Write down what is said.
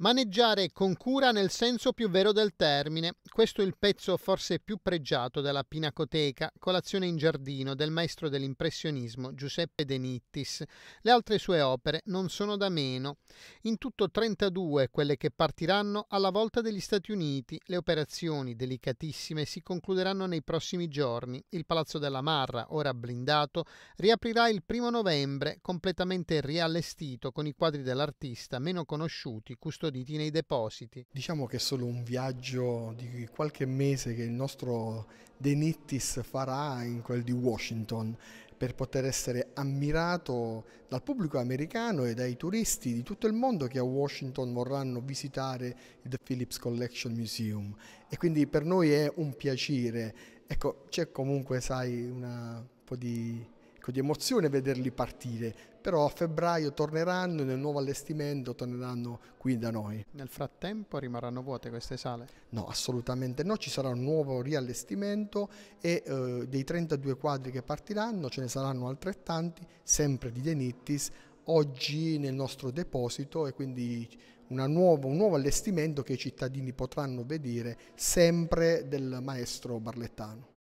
Maneggiare con cura nel senso più vero del termine, questo è il pezzo forse più pregiato della Pinacoteca, Colazione in giardino del maestro dell'impressionismo Giuseppe De Nittis. Le altre sue opere non sono da meno. In tutto 32 quelle che partiranno alla volta degli Stati Uniti. Le operazioni delicatissime si concluderanno nei prossimi giorni. Il Palazzo della Marra, ora blindato, riaprirà il primo novembre, completamente riallestito con i quadri dell'artista meno conosciuti, custoditi di nei depositi. Diciamo che è solo un viaggio di qualche mese che il nostro De Nittis farà in quel di Washington per poter essere ammirato dal pubblico americano e dai turisti di tutto il mondo che a Washington vorranno visitare il The Phillips Collection Museum e quindi per noi è un piacere. Ecco, c'è comunque, sai, una po' di ecco, di emozione vederli partire, però a febbraio torneranno nel nuovo allestimento, torneranno qui da noi. Nel frattempo rimarranno vuote queste sale? No, assolutamente no, ci sarà un nuovo riallestimento e eh, dei 32 quadri che partiranno ce ne saranno altrettanti, sempre di Denittis, oggi nel nostro deposito e quindi nuova, un nuovo allestimento che i cittadini potranno vedere sempre del maestro Barlettano.